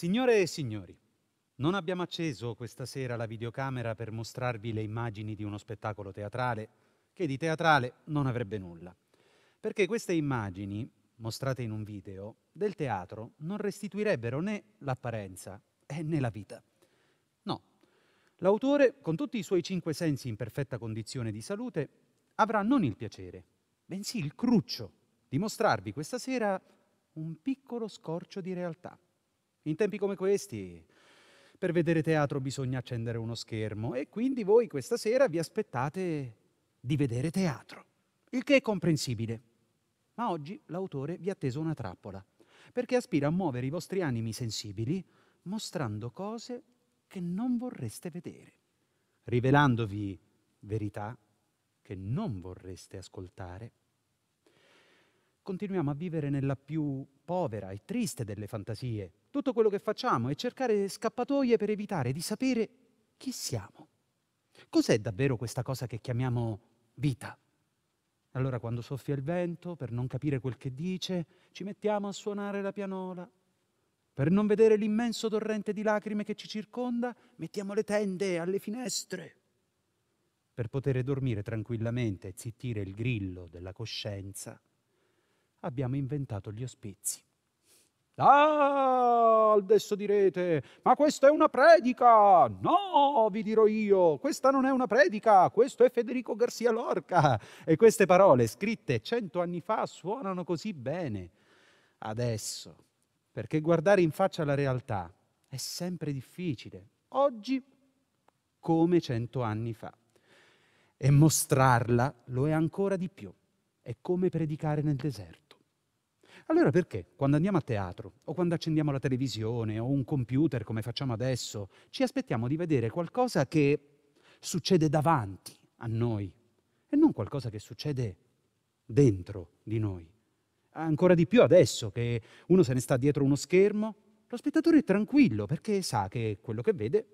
Signore e signori, non abbiamo acceso questa sera la videocamera per mostrarvi le immagini di uno spettacolo teatrale, che di teatrale non avrebbe nulla, perché queste immagini, mostrate in un video, del teatro non restituirebbero né l'apparenza eh, né la vita. No, l'autore, con tutti i suoi cinque sensi in perfetta condizione di salute, avrà non il piacere, bensì il cruccio di mostrarvi questa sera un piccolo scorcio di realtà. In tempi come questi, per vedere teatro bisogna accendere uno schermo e quindi voi questa sera vi aspettate di vedere teatro, il che è comprensibile. Ma oggi l'autore vi ha teso una trappola, perché aspira a muovere i vostri animi sensibili mostrando cose che non vorreste vedere, rivelandovi verità che non vorreste ascoltare. Continuiamo a vivere nella più povera e triste delle fantasie, tutto quello che facciamo è cercare scappatoie per evitare di sapere chi siamo. Cos'è davvero questa cosa che chiamiamo vita? Allora quando soffia il vento, per non capire quel che dice, ci mettiamo a suonare la pianola. Per non vedere l'immenso torrente di lacrime che ci circonda, mettiamo le tende alle finestre. Per poter dormire tranquillamente e zittire il grillo della coscienza, abbiamo inventato gli ospizi. Ah, adesso direte, ma questa è una predica! No, vi dirò io, questa non è una predica, questo è Federico Garcia Lorca. E queste parole, scritte cento anni fa, suonano così bene adesso, perché guardare in faccia la realtà è sempre difficile, oggi come cento anni fa. E mostrarla lo è ancora di più, è come predicare nel deserto. Allora perché quando andiamo a teatro o quando accendiamo la televisione o un computer come facciamo adesso, ci aspettiamo di vedere qualcosa che succede davanti a noi e non qualcosa che succede dentro di noi? Ancora di più adesso che uno se ne sta dietro uno schermo, lo spettatore è tranquillo perché sa che quello che vede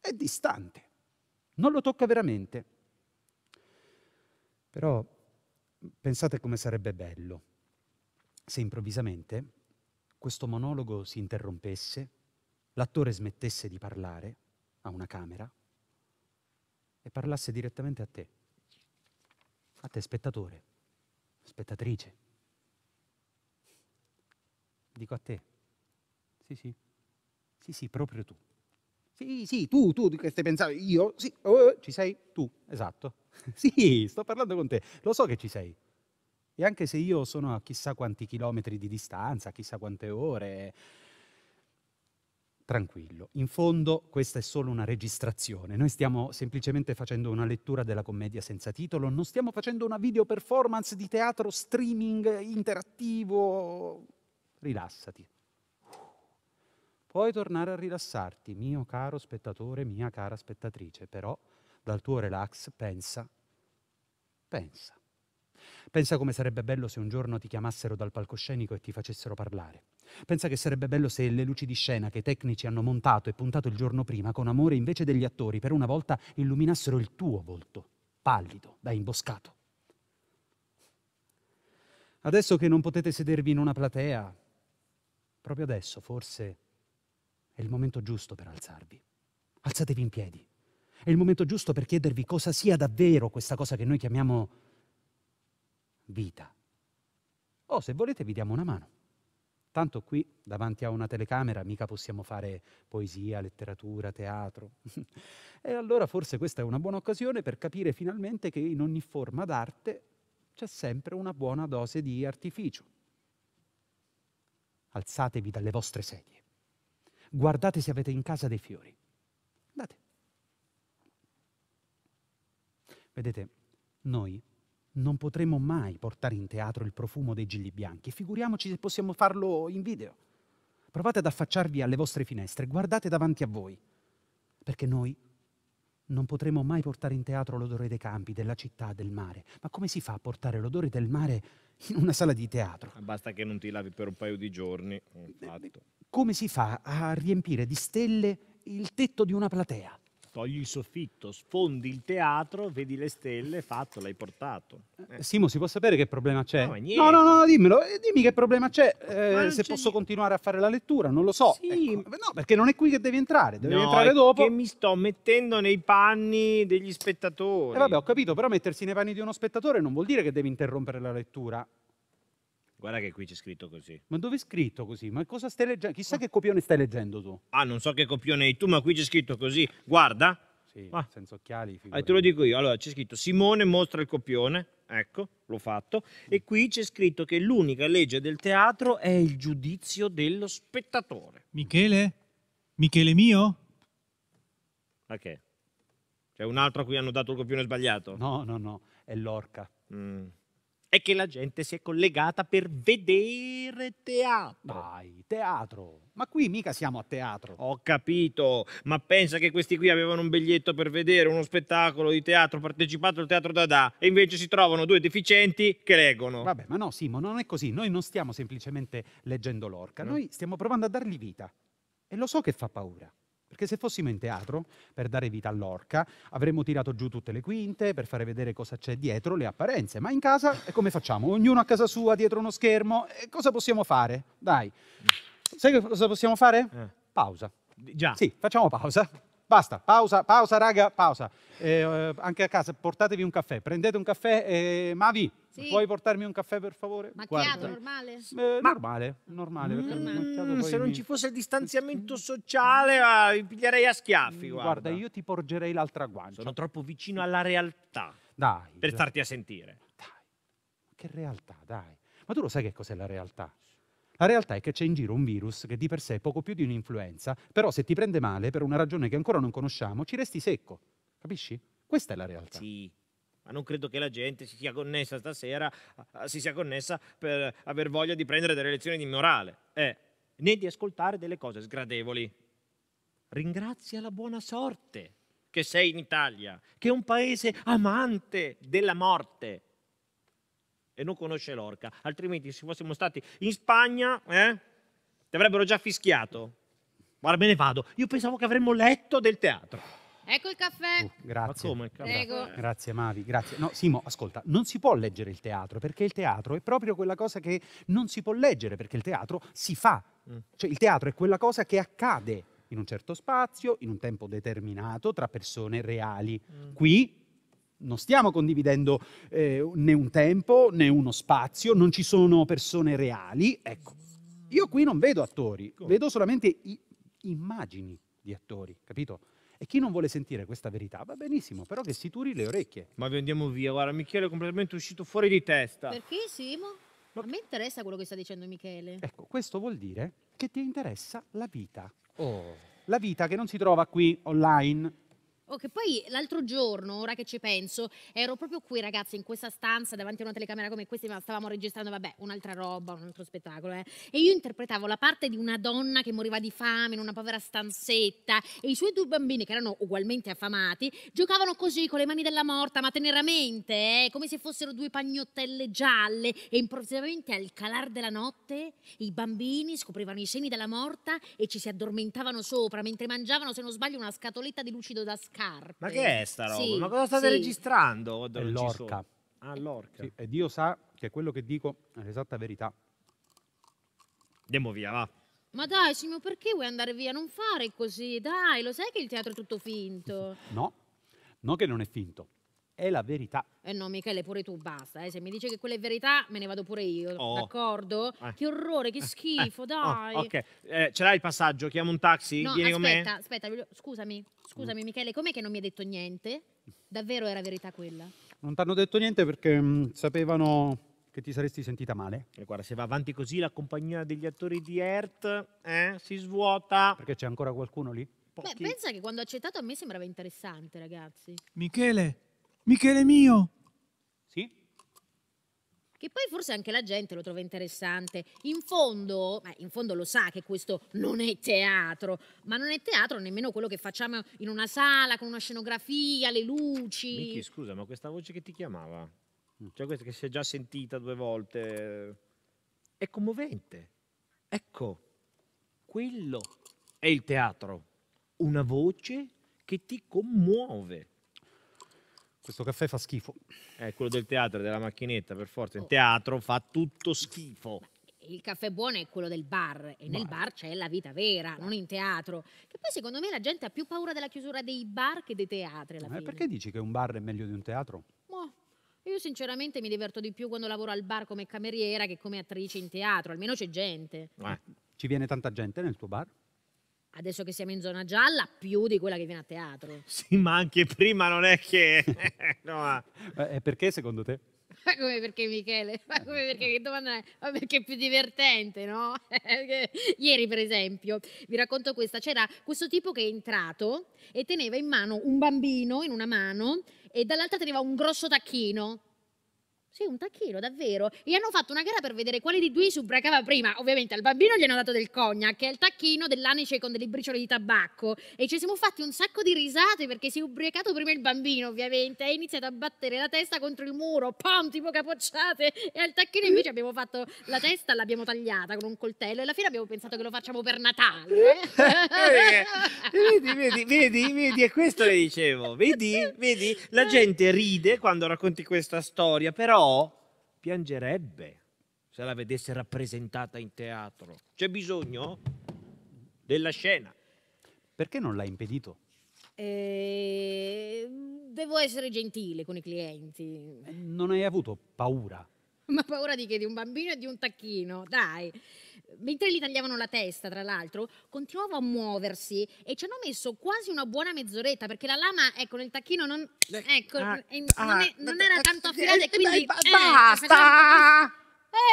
è distante, non lo tocca veramente. Però pensate come sarebbe bello se improvvisamente questo monologo si interrompesse, l'attore smettesse di parlare a una camera e parlasse direttamente a te, a te spettatore, spettatrice. Dico a te. Sì, sì. Sì, sì, proprio tu. Sì, sì, tu, tu che stai pensando, io, sì, oh, ci sei tu, esatto. sì, sto parlando con te, lo so che ci sei. E anche se io sono a chissà quanti chilometri di distanza, chissà quante ore, tranquillo. In fondo questa è solo una registrazione. Noi stiamo semplicemente facendo una lettura della commedia senza titolo, non stiamo facendo una video performance di teatro streaming interattivo. Rilassati. Puoi tornare a rilassarti, mio caro spettatore, mia cara spettatrice, però dal tuo relax pensa, pensa. Pensa come sarebbe bello se un giorno ti chiamassero dal palcoscenico e ti facessero parlare. Pensa che sarebbe bello se le luci di scena che i tecnici hanno montato e puntato il giorno prima con amore invece degli attori per una volta illuminassero il tuo volto, pallido, da imboscato. Adesso che non potete sedervi in una platea, proprio adesso forse è il momento giusto per alzarvi. Alzatevi in piedi. È il momento giusto per chiedervi cosa sia davvero questa cosa che noi chiamiamo vita. O oh, se volete vi diamo una mano. Tanto qui davanti a una telecamera mica possiamo fare poesia, letteratura, teatro. e allora forse questa è una buona occasione per capire finalmente che in ogni forma d'arte c'è sempre una buona dose di artificio. Alzatevi dalle vostre sedie. Guardate se avete in casa dei fiori. Andate. Vedete, noi non potremo mai portare in teatro il profumo dei gigli bianchi, figuriamoci se possiamo farlo in video. Provate ad affacciarvi alle vostre finestre, guardate davanti a voi, perché noi non potremo mai portare in teatro l'odore dei campi, della città, del mare. Ma come si fa a portare l'odore del mare in una sala di teatro? Basta che non ti lavi per un paio di giorni. Come si fa a riempire di stelle il tetto di una platea? togli il soffitto, sfondi il teatro, vedi le stelle, fatto, l'hai portato. Eh. Simo, si può sapere che problema c'è? No, no, no, no, dimmelo, eh, dimmi che problema c'è, eh, se posso niente. continuare a fare la lettura, non lo so. Sì. Ecco. No, perché non è qui che devi entrare, devi no, entrare dopo. Che mi sto mettendo nei panni degli spettatori. E eh, vabbè, ho capito, però mettersi nei panni di uno spettatore non vuol dire che devi interrompere la lettura. Guarda che qui c'è scritto così. Ma dove è scritto così? Ma cosa stai leggendo? Chissà che copione stai leggendo tu. Ah, non so che copione hai tu, ma qui c'è scritto così. Guarda. Sì, ah. senza occhiali. Ah, te lo dico io. Allora, c'è scritto Simone mostra il copione. Ecco, l'ho fatto. E mm. qui c'è scritto che l'unica legge del teatro è il giudizio dello spettatore. Michele? Michele mio? che? C'è un altro a cui hanno dato il copione sbagliato? No, no, no. È Lorca. Mm è che la gente si è collegata per vedere teatro. Dai, teatro. Ma qui mica siamo a teatro. Ho capito, ma pensa che questi qui avevano un biglietto per vedere uno spettacolo di teatro partecipato al teatro Dada e invece si trovano due deficienti che leggono. Vabbè, ma no, Simo, non è così. Noi non stiamo semplicemente leggendo l'orca, no. noi stiamo provando a dargli vita. E lo so che fa paura. Perché se fossimo in teatro, per dare vita all'orca, avremmo tirato giù tutte le quinte per fare vedere cosa c'è dietro le apparenze. Ma in casa, eh, come facciamo? Ognuno a casa sua, dietro uno schermo. E eh, cosa possiamo fare? Dai. Sai cosa possiamo fare? Eh. Pausa. Già. Sì, facciamo pausa. Basta, pausa, pausa raga, pausa. Eh, eh, anche a casa portatevi un caffè, prendete un caffè. Eh, Mavi, sì. puoi portarmi un caffè per favore? Macchiato, Guarda. Eh, normale? Eh, Ma... Normale, normale. Mm, se non mi... ci fosse il distanziamento sociale vi piglierei a schiaffi. Mm, guarda. guarda. io ti porgerei l'altra guancia. Sono troppo vicino alla realtà dai, per starti a sentire. Dai, che realtà, dai. Ma tu lo sai che cos'è la realtà? La realtà è che c'è in giro un virus che di per sé è poco più di un'influenza, però se ti prende male per una ragione che ancora non conosciamo, ci resti secco. Capisci? Questa è la realtà. Sì. Ma non credo che la gente si sia connessa stasera, eh, si sia connessa per aver voglia di prendere delle lezioni di morale, eh, né di ascoltare delle cose sgradevoli. Ringrazia la buona sorte che sei in Italia, che è un paese amante della morte e non conosce l'orca, altrimenti se fossimo stati in Spagna eh, ti avrebbero già fischiato. Guarda, me ne vado. Io pensavo che avremmo letto del teatro. Ecco il caffè. Uh, grazie. Ma come? Prego. Grazie Mavi, grazie. No, Simo, ascolta, non si può leggere il teatro perché il teatro è proprio quella cosa che non si può leggere perché il teatro si fa. Mm. Cioè il teatro è quella cosa che accade in un certo spazio, in un tempo determinato, tra persone reali. Mm. Qui non stiamo condividendo eh, né un tempo né uno spazio, non ci sono persone reali. Ecco, io qui non vedo attori, vedo solamente immagini di attori, capito? E chi non vuole sentire questa verità va benissimo, però che si turi le orecchie. Ma vi andiamo via, guarda, Michele è completamente uscito fuori di testa. Perché Simo? A me interessa quello che sta dicendo Michele. Ecco, questo vuol dire che ti interessa la vita. Oh. La vita che non si trova qui online, Ok, poi l'altro giorno, ora che ci penso, ero proprio qui ragazzi in questa stanza davanti a una telecamera come questa, ma stavamo registrando, vabbè, un'altra roba, un altro spettacolo, eh. E io interpretavo la parte di una donna che moriva di fame in una povera stanzetta e i suoi due bambini, che erano ugualmente affamati, giocavano così con le mani della morta, ma teneramente, eh, come se fossero due pagnottelle gialle e improvvisamente al calar della notte i bambini scoprivano i seni della morta e ci si addormentavano sopra mentre mangiavano, se non sbaglio, una scatoletta di lucido da scatola carpe. Ma che è sta roba? Sì, Ma cosa state sì. registrando? È l'orca. Ah, l'orca. Sì, e Dio sa che quello che dico è l'esatta verità. Andiamo via, va. Ma dai, signor, perché vuoi andare via? Non fare così, dai, lo sai che il teatro è tutto finto. No, no che non è finto è la verità. Eh no, Michele, pure tu basta. Eh. Se mi dici che quella è verità, me ne vado pure io. Oh. D'accordo? Eh. Che orrore, che eh. schifo, oh, eh. dai. Oh, ok, ce l'hai il passaggio? Chiamo un taxi? No, Vieni aspetta, aspetta, scusami. Scusami, mm. Michele, com'è che non mi hai detto niente? Davvero era verità quella? Non ti hanno detto niente perché mh, mm, sapevano che ti saresti sentita male. E eh, guarda, se va avanti così la compagnia degli attori di Earth eh, si svuota. Perché c'è ancora qualcuno lì? Pochi. Beh, pensa che quando ho accettato a me sembrava interessante, ragazzi. Michele, Michele mio. Sì? Che poi forse anche la gente lo trova interessante. In fondo, beh, in fondo lo sa che questo non è teatro, ma non è teatro nemmeno quello che facciamo in una sala con una scenografia, le luci. Michi, scusa, ma questa voce che ti chiamava? Cioè questa che si è già sentita due volte. È commovente. Ecco, quello è il teatro. Una voce che ti commuove. Questo caffè fa schifo. È eh, quello del teatro, della macchinetta, per forza. In oh. teatro fa tutto schifo il caffè buono è quello del bar e nel bar c'è la vita vera, non in teatro. Che poi secondo me la gente ha più paura della chiusura dei bar che dei teatri. Ma perché dici che un bar è meglio di un teatro? Ma io sinceramente mi diverto di più quando lavoro al bar come cameriera che come attrice in teatro, almeno c'è gente. Eh. Ci viene tanta gente nel tuo bar? adesso che siamo in zona gialla, più di quella che viene a teatro. Sì, ma anche prima non è che... no. E eh, perché secondo te? Ma come perché Michele? Ma come perché che domanda è? Ma perché è più divertente, no? Ieri, per esempio, vi racconto questa: c'era questo tipo che è entrato e teneva in mano un bambino in una mano e dall'altra teneva un grosso tacchino. Sì, un tacchino, davvero. E hanno fatto una gara per vedere quale di due si ubriacava prima. Ovviamente al bambino gli hanno dato del cognac, che è il tacchino dell'anice con delle briciole di tabacco. E ci siamo fatti un sacco di risate perché si è ubriacato prima il bambino, ovviamente. E ha iniziato a battere la testa contro il muro, pam, tipo capocciate. E al tacchino invece abbiamo fatto la testa, l'abbiamo tagliata con un coltello. E alla fine abbiamo pensato che lo facciamo per Natale. Eh, eh, vedi, vedi, vedi, vedi, è questo che dicevo. Vedi, vedi, la gente ride quando racconti questa storia, però Faraò piangerebbe se la vedesse rappresentata in teatro. C'è bisogno della scena. Perché non l'ha impedito? Eh, devo essere gentile con i clienti. Non hai avuto paura? Ma paura di che? Di un bambino e di un tacchino, dai mentre gli tagliavano la testa, tra l'altro, continuava a muoversi e ci hanno messo quasi una buona mezz'oretta perché la lama, ecco, nel tacchino non, eh, ecco, ah, ah, non, è, non era eh, tanto eh, affilata e quindi... Dai, basta! Eh,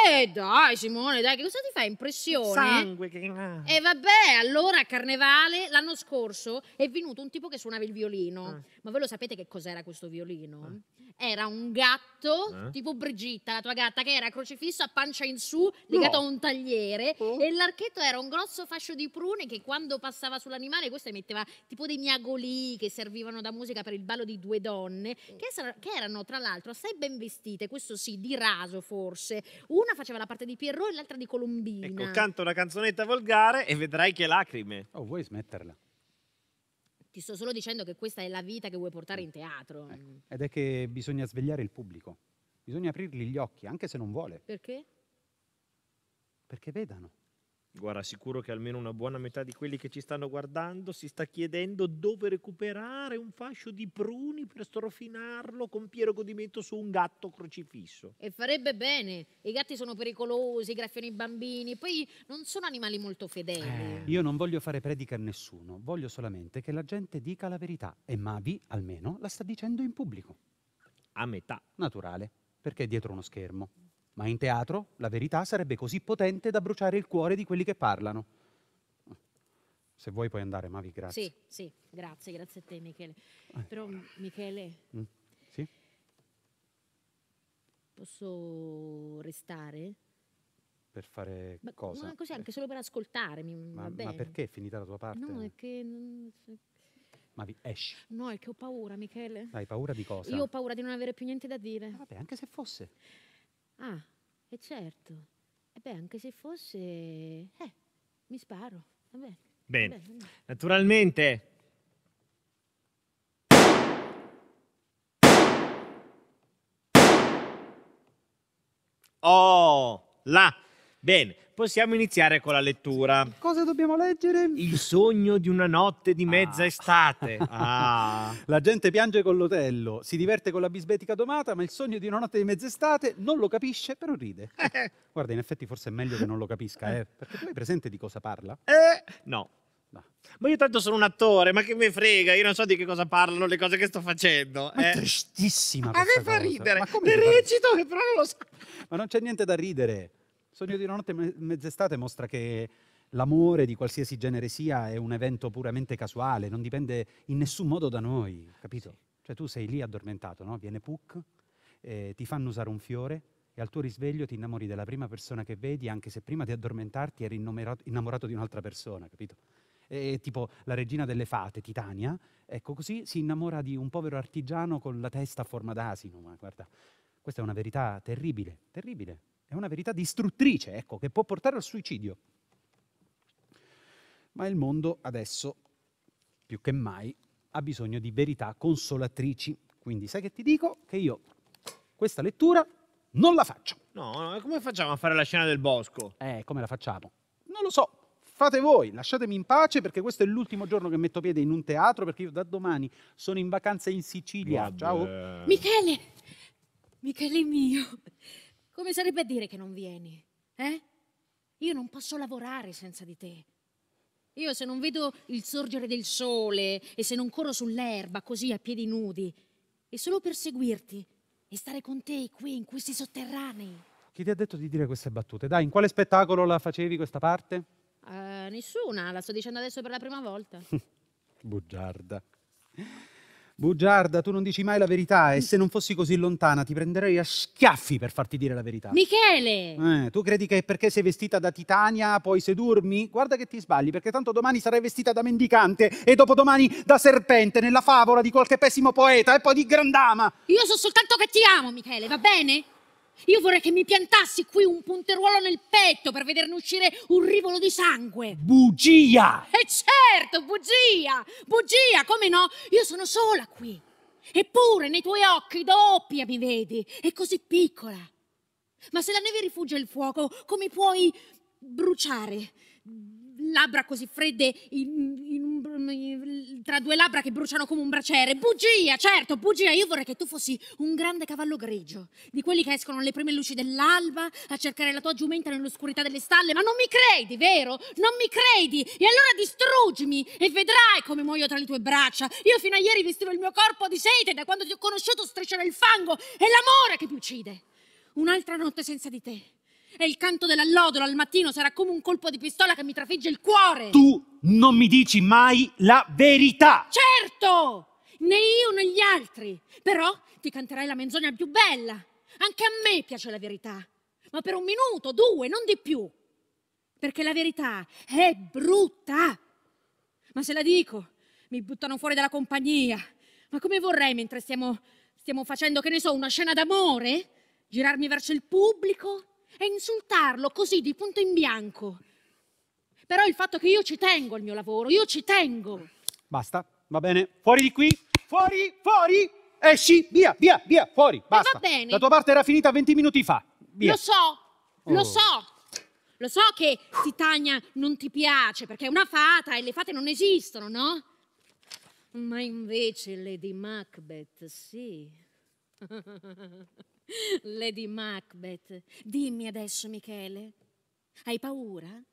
eh dai Simone, dai, che cosa ti fa impressione? Sangue che... E eh, vabbè, allora a Carnevale l'anno scorso è venuto un tipo che suonava il violino. Eh. Ma voi lo sapete che cos'era questo violino? Eh. Era un gatto, eh. tipo Brigitta, la tua gatta, che era crocifisso a pancia in su, legato no. a un tagliere. Oh. E l'archetto era un grosso fascio di prune che quando passava sull'animale questo emetteva tipo dei miagoli che servivano da musica per il ballo di due donne, che, che erano tra l'altro assai ben vestite, questo sì, di raso forse una faceva la parte di Pierrot e l'altra di Colombina. Ecco, canta una canzonetta volgare e vedrai che lacrime. Oh, vuoi smetterla? Ti sto solo dicendo che questa è la vita che vuoi portare in mm. teatro. Ecco. Ed è che bisogna svegliare il pubblico. Bisogna aprirgli gli occhi, anche se non vuole. Perché? Perché vedano. Guarda, sicuro che almeno una buona metà di quelli che ci stanno guardando si sta chiedendo dove recuperare un fascio di pruni per strofinarlo con Piero Godimento su un gatto crocifisso. E farebbe bene. I gatti sono pericolosi, graffiano i bambini, poi non sono animali molto fedeli. Eh. Io non voglio fare predica a nessuno, voglio solamente che la gente dica la verità. E Mavi, almeno, la sta dicendo in pubblico. A metà. Naturale, perché è dietro uno schermo ma in teatro la verità sarebbe così potente da bruciare il cuore di quelli che parlano. Se vuoi puoi andare, Mavi, grazie. Sì, sì, grazie, grazie a te Michele. Eh. Però Michele... Mm. Sì? Posso restare? Per fare ma, cosa? Ma così, eh. anche solo per ascoltarmi. ma, ma, perché è finita la tua parte? No, è che... Non... Mavi, esci. No, è che ho paura, Michele. Hai paura di cosa? Io ho paura di non avere più niente da dire. Ah, vabbè, anche se fosse. Ah, e certo. E eh beh, anche se fosse... Eh, mi sparo. Vabbè. Bene. Vabbè, Naturalmente... Oh, là! Bene, possiamo iniziare con la lettura. Cosa dobbiamo leggere? Il sogno di una notte di mezza ah. estate. Ah. La gente piange con l'otello, si diverte con la bisbetica domata, ma il sogno di una notte di mezza estate non lo capisce, però ride. Eh. Guarda, in effetti forse è meglio che non lo capisca, eh. Perché tu hai presente di cosa parla? Eh, no. Ma io tanto sono un attore, ma che mi frega, io non so di che cosa parlano le cose che sto facendo. Ma eh. è tristissima. Ma che fa cosa. ridere, ne recito che però non lo so. Ma non c'è niente da ridere. Sogno di una notte mezz'estate mostra che l'amore di qualsiasi genere sia è un evento puramente casuale, non dipende in nessun modo da noi, capito? Sì. Cioè tu sei lì addormentato, no? Viene Puck, eh, ti fanno usare un fiore e al tuo risveglio ti innamori della prima persona che vedi, anche se prima di addormentarti eri innamorato di un'altra persona, capito? E, tipo la regina delle fate, Titania, ecco così si innamora di un povero artigiano con la testa a forma d'asino, ma guarda, questa è una verità terribile, terribile è una verità distruttrice, ecco, che può portare al suicidio. Ma il mondo adesso, più che mai, ha bisogno di verità consolatrici. Quindi sai che ti dico? Che io questa lettura non la faccio. No, come facciamo a fare la scena del bosco? Eh, come la facciamo? Non lo so. Fate voi, lasciatemi in pace perché questo è l'ultimo giorno che metto piede in un teatro perché io da domani sono in vacanza in Sicilia. Vabbè. Ciao. Michele! Michele mio, come sarebbe a dire che non vieni? Eh? Io non posso lavorare senza di te. Io se non vedo il sorgere del sole e se non corro sull'erba così a piedi nudi, è solo per seguirti e stare con te qui in questi sotterranei. Chi ti ha detto di dire queste battute? Dai, in quale spettacolo la facevi questa parte? Uh, nessuna, la sto dicendo adesso per la prima volta. Bugiarda. Bugiarda, tu non dici mai la verità e se non fossi così lontana ti prenderei a schiaffi per farti dire la verità. Michele! Eh, tu credi che perché sei vestita da Titania puoi sedurmi? Guarda che ti sbagli, perché tanto domani sarai vestita da mendicante e dopodomani da serpente nella favola di qualche pessimo poeta e poi di grandama. Io so soltanto che ti amo, Michele, va bene? Io vorrei che mi piantassi qui un punteruolo nel petto per vederne uscire un rivolo di sangue. Bugia! E eh certo, bugia! Bugia, come no? Io sono sola qui. Eppure nei tuoi occhi doppia mi vedi, È così piccola. Ma se la neve rifugia il fuoco, come puoi bruciare? Labbra così fredde, in tra due labbra che bruciano come un braciere. Bugia, certo, bugia. Io vorrei che tu fossi un grande cavallo grigio, di quelli che escono alle prime luci dell'alba a cercare la tua giumenta nell'oscurità delle stalle. Ma non mi credi, vero? Non mi credi? E allora distruggimi e vedrai come muoio tra le tue braccia. Io fino a ieri vestivo il mio corpo di sete, da quando ti ho conosciuto striscia nel fango. È l'amore che mi uccide. Un'altra notte senza di te e il canto dell'allodolo al mattino sarà come un colpo di pistola che mi trafigge il cuore. Tu non mi dici mai la verità. Certo! Né io né gli altri. Però ti canterai la menzogna più bella. Anche a me piace la verità. Ma per un minuto, due, non di più. Perché la verità è brutta. Ma se la dico, mi buttano fuori dalla compagnia. Ma come vorrei mentre stiamo, stiamo facendo, che ne so, una scena d'amore? Girarmi verso il pubblico e insultarlo così di punto in bianco. Però il fatto che io ci tengo al mio lavoro, io ci tengo. Basta, va bene. Fuori di qui, fuori, fuori, esci, eh via, via, via, fuori, eh, basta. Ma va bene. La tua parte era finita 20 minuti fa. Via. Lo so, oh. lo so. Lo so che Titania non ti piace perché è una fata e le fate non esistono, no? Ma invece Lady Macbeth sì. Lady Macbeth, dimmi adesso, Michele, hai paura? E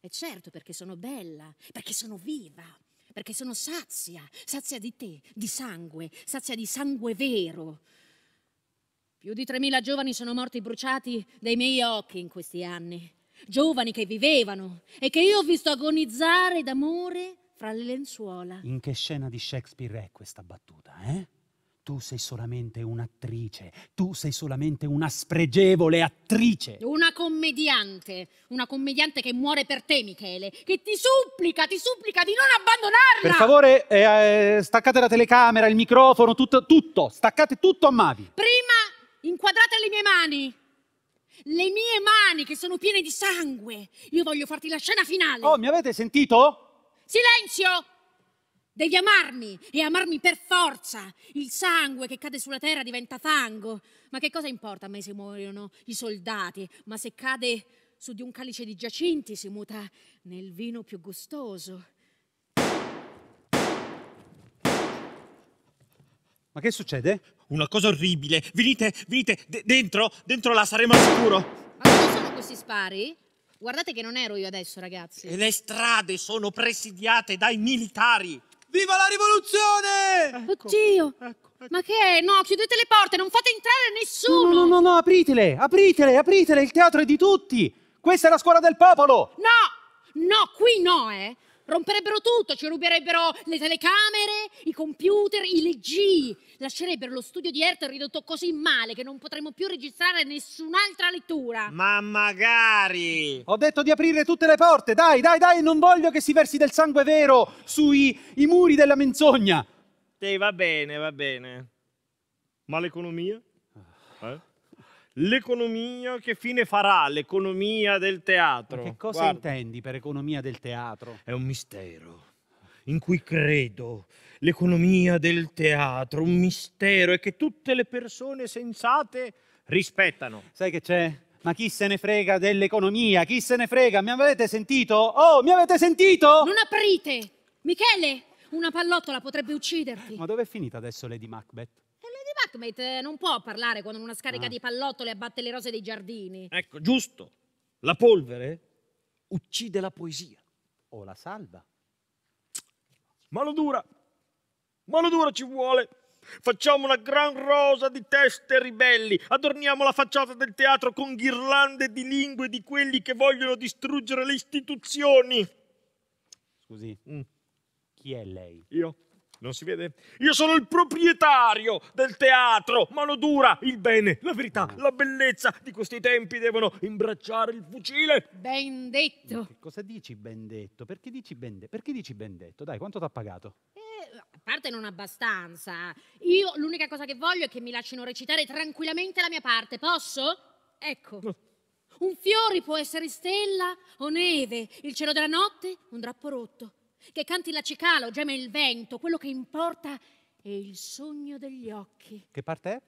eh, certo, perché sono bella, perché sono viva, perché sono sazia, sazia di te, di sangue, sazia di sangue vero. Più di 3.000 giovani sono morti bruciati dai miei occhi in questi anni, giovani che vivevano e che io ho visto agonizzare d'amore fra le lenzuola. In che scena di Shakespeare è questa battuta, eh? Tu sei solamente un'attrice, tu sei solamente una spregevole attrice. Una commediante, una commediante che muore per te, Michele, che ti supplica, ti supplica di non abbandonarla. Per favore, eh, eh, staccate la telecamera, il microfono, tutto, tutto, staccate tutto a Mavi. Prima inquadrate le mie mani. Le mie mani che sono piene di sangue. Io voglio farti la scena finale. Oh, mi avete sentito? Silenzio! Devi amarmi e amarmi per forza. Il sangue che cade sulla terra diventa fango. Ma che cosa importa a me se muoiono i soldati? Ma se cade su di un calice di giacinti si muta nel vino più gustoso. Ma che succede? Una cosa orribile. Venite, venite, de dentro, dentro là saremo al sicuro. Ma cosa sono questi spari? Guardate che non ero io adesso, ragazzi. E le strade sono presidiate dai militari. Viva la rivoluzione! Ecco, Oddio! Ecco, ecco. Ma che è? No, chiudete le porte, non fate entrare nessuno! No, no, no, no, no, apritele, apritele, apritele, il teatro è di tutti! Questa è la scuola del popolo! No! No, qui no, eh! romperebbero tutto, ci ruberebbero le telecamere, i computer, i leggi, lascerebbero lo studio di Hertel ridotto così male che non potremmo più registrare nessun'altra lettura. Ma magari! Ho detto di aprire tutte le porte, dai, dai, dai, non voglio che si versi del sangue vero sui muri della menzogna. Sì, va bene, va bene. Ma l'economia? Eh? l'economia, che fine farà l'economia del teatro? Ma che cosa Guarda. intendi per economia del teatro? È un mistero in cui credo. L'economia del teatro, un mistero e che tutte le persone sensate rispettano. Sai che c'è? Ma chi se ne frega dell'economia? Chi se ne frega? Mi avete sentito? Oh, mi avete sentito? Non aprite! Michele, una pallottola potrebbe ucciderti. Ma dove è finita adesso Lady Macbeth? Backmate non può parlare quando una scarica ah. di pallottole abbatte le rose dei giardini. Ecco, giusto. La polvere uccide la poesia. O la salva. Mano dura. ci vuole. Facciamo una gran rosa di teste ribelli, adorniamo la facciata del teatro con ghirlande di lingue di quelli che vogliono distruggere le istituzioni. Scusi, mm. chi è lei? Io. Non si vede? Io sono il proprietario del teatro, ma lo dura, il bene, la verità, la bellezza di questi tempi devono imbracciare il fucile. Ben detto. Che cosa dici ben detto? Perché dici ben, de- perché dici ben detto? Dai, quanto ti ha pagato? Eh, a parte non abbastanza. Io l'unica cosa che voglio è che mi lasciano recitare tranquillamente la mia parte, posso? Ecco. Un fiore può essere stella o neve, il cielo della notte, un drappo rotto che canti la cicala o geme il vento, quello che importa è il sogno degli occhi. Che parte è?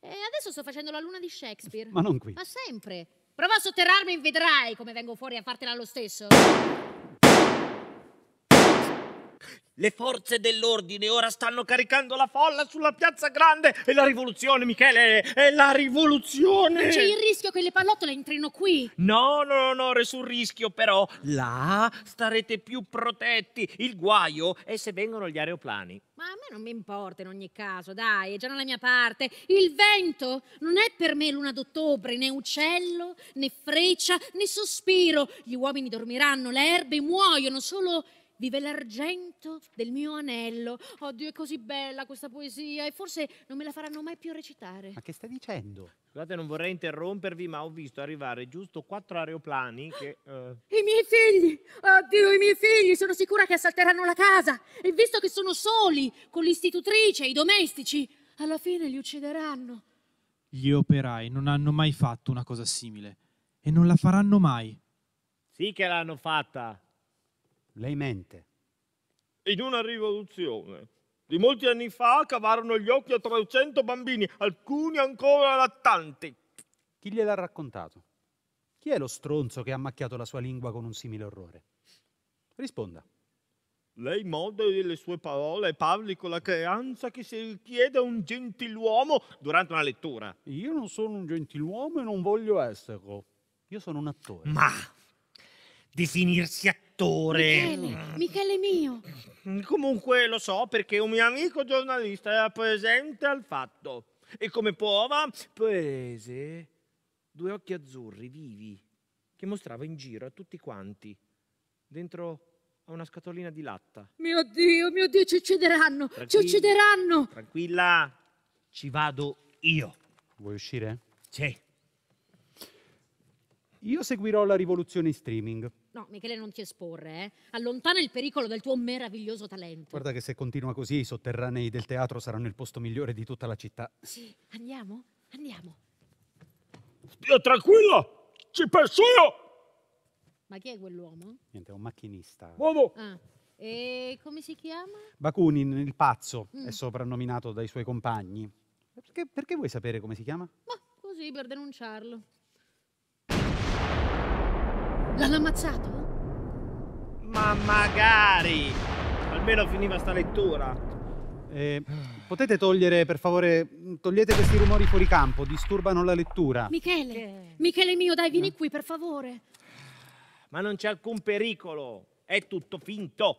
E eh, adesso sto facendo la luna di Shakespeare. Ma non qui. Ma sempre. Prova a sotterrarmi e vedrai come vengo fuori a fartela lo stesso. Le forze dell'ordine ora stanno caricando la folla sulla piazza grande. È la rivoluzione, Michele, è la rivoluzione. C'è il rischio che le pallottole entrino qui. No, no, no, no, nessun rischio, però là starete più protetti. Il guaio è se vengono gli aeroplani. Ma a me non mi importa in ogni caso, dai, è già nella mia parte. Il vento non è per me luna d'ottobre, né uccello, né freccia, né sospiro. Gli uomini dormiranno, le erbe muoiono, solo vive l'argento del mio anello. Oddio, è così bella questa poesia e forse non me la faranno mai più recitare. Ma che stai dicendo? Scusate, non vorrei interrompervi, ma ho visto arrivare giusto quattro aeroplani che... Eh... I miei figli! Oddio, i miei figli! Sono sicura che assalteranno la casa! E visto che sono soli, con l'istitutrice, e i domestici, alla fine li uccideranno. Gli operai non hanno mai fatto una cosa simile e non la faranno mai. Sì che l'hanno fatta. Lei mente. In una rivoluzione di molti anni fa cavarono gli occhi a 300 bambini, alcuni ancora lattanti. Chi gliel'ha raccontato? Chi è lo stronzo che ha macchiato la sua lingua con un simile orrore? Risponda. Lei moderi le sue parole e parli con la creanza che si richiede a un gentiluomo durante una lettura. Io non sono un gentiluomo e non voglio esserlo. Io sono un attore. Ma definirsi attore attore. Michele, Michele mio. Comunque lo so perché un mio amico giornalista era presente al fatto. E come prova prese due occhi azzurri vivi che mostrava in giro a tutti quanti dentro a una scatolina di latta. Mio Dio, mio Dio, ci uccideranno! Tranquilla, ci uccideranno! Tranquilla, ci vado io. Vuoi uscire? Sì. Io seguirò la rivoluzione in streaming. No, Michele, non ti esporre, eh. Allontana il pericolo del tuo meraviglioso talento. Guarda che se continua così i sotterranei del teatro saranno il posto migliore di tutta la città. Sì, andiamo, andiamo. Stia tranquillo, ci penso io! Ma chi è quell'uomo? Niente, è un macchinista. Uomo! Ah. E come si chiama? Bakunin, il pazzo, mm. è soprannominato dai suoi compagni. Perché, perché vuoi sapere come si chiama? Ma così, per denunciarlo. L'hanno ammazzato? Ma magari! Almeno finiva sta lettura. Eh, potete togliere, per favore, togliete questi rumori fuori campo, disturbano la lettura. Michele, che... Michele mio, dai, vieni no. Eh. qui, per favore. Ma non c'è alcun pericolo, è tutto finto.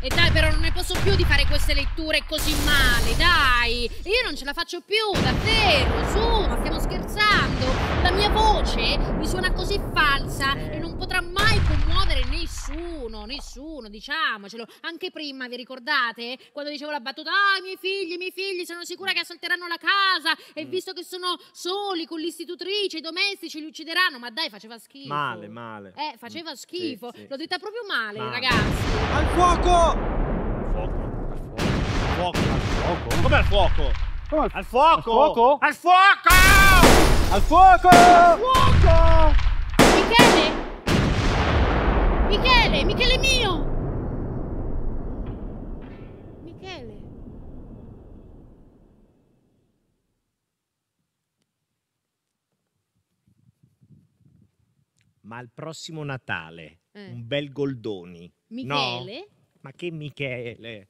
E dai, però non ne posso più di fare queste letture così male, dai! Io non ce la faccio più, davvero, su, ma stiamo scherzando! mia voce mi suona così falsa e non potrà mai commuovere nessuno, nessuno, diciamocelo. Anche prima, vi ricordate? Quando dicevo la battuta, ah, i miei figli, i miei figli, sono sicura che assalteranno la casa e mm. visto che sono soli con l'istitutrice, i domestici li uccideranno. Ma dai, faceva schifo. Male, male. Eh, faceva mm. schifo. Sì, sì. L'ho detta proprio male, male, ragazzi. Al fuoco! Fuoco, al fuoco, al fuoco. Com'è al fuoco? Come al, al fuoco? Al fuoco? Al fuoco! Al fuoco! Fuoco! Michele! Michele, Michele mio! Michele. Ma al prossimo Natale, eh. un bel Goldoni. Michele? No. Ma che Michele?